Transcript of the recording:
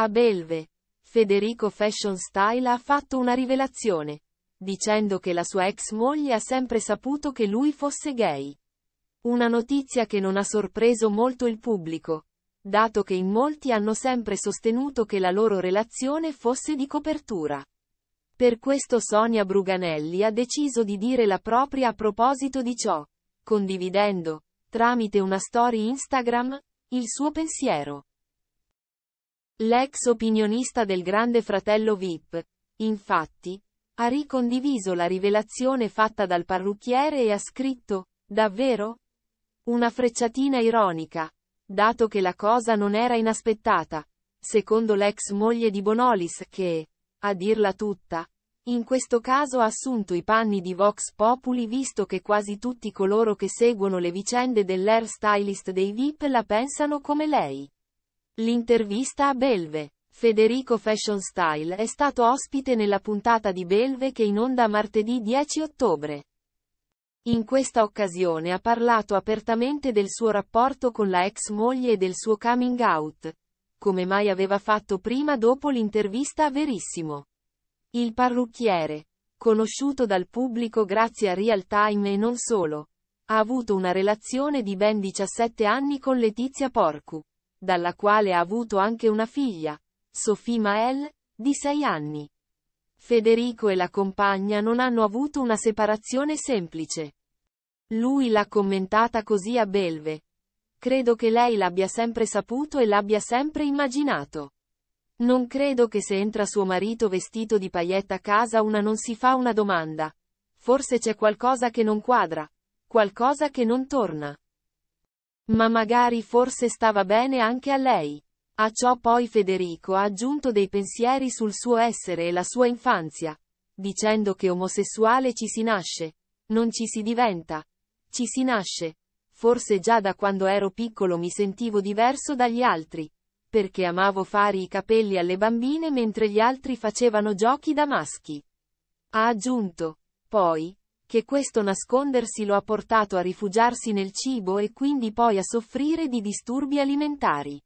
A Belve, Federico Fashion Style ha fatto una rivelazione, dicendo che la sua ex moglie ha sempre saputo che lui fosse gay. Una notizia che non ha sorpreso molto il pubblico, dato che in molti hanno sempre sostenuto che la loro relazione fosse di copertura. Per questo Sonia Bruganelli ha deciso di dire la propria a proposito di ciò, condividendo, tramite una story Instagram, il suo pensiero. L'ex opinionista del Grande Fratello Vip, infatti, ha ricondiviso la rivelazione fatta dal parrucchiere e ha scritto, davvero? Una frecciatina ironica, dato che la cosa non era inaspettata, secondo l'ex moglie di Bonolis che, a dirla tutta, in questo caso ha assunto i panni di Vox Populi visto che quasi tutti coloro che seguono le vicende dell'air stylist dei VIP la pensano come lei. L'intervista a Belve. Federico Fashion Style è stato ospite nella puntata di Belve che inonda martedì 10 ottobre. In questa occasione ha parlato apertamente del suo rapporto con la ex moglie e del suo coming out, come mai aveva fatto prima dopo l'intervista a Verissimo. Il parrucchiere, conosciuto dal pubblico grazie a Real Time e non solo, ha avuto una relazione di ben 17 anni con Letizia Porcu dalla quale ha avuto anche una figlia, Sophie Mael, di sei anni. Federico e la compagna non hanno avuto una separazione semplice. Lui l'ha commentata così a Belve. Credo che lei l'abbia sempre saputo e l'abbia sempre immaginato. Non credo che se entra suo marito vestito di paglietta a casa una non si fa una domanda. Forse c'è qualcosa che non quadra, qualcosa che non torna. Ma magari forse stava bene anche a lei. A ciò poi Federico ha aggiunto dei pensieri sul suo essere e la sua infanzia, dicendo che omosessuale ci si nasce, non ci si diventa, ci si nasce. Forse già da quando ero piccolo mi sentivo diverso dagli altri, perché amavo fare i capelli alle bambine mentre gli altri facevano giochi da maschi. Ha aggiunto. Poi, che questo nascondersi lo ha portato a rifugiarsi nel cibo e quindi poi a soffrire di disturbi alimentari.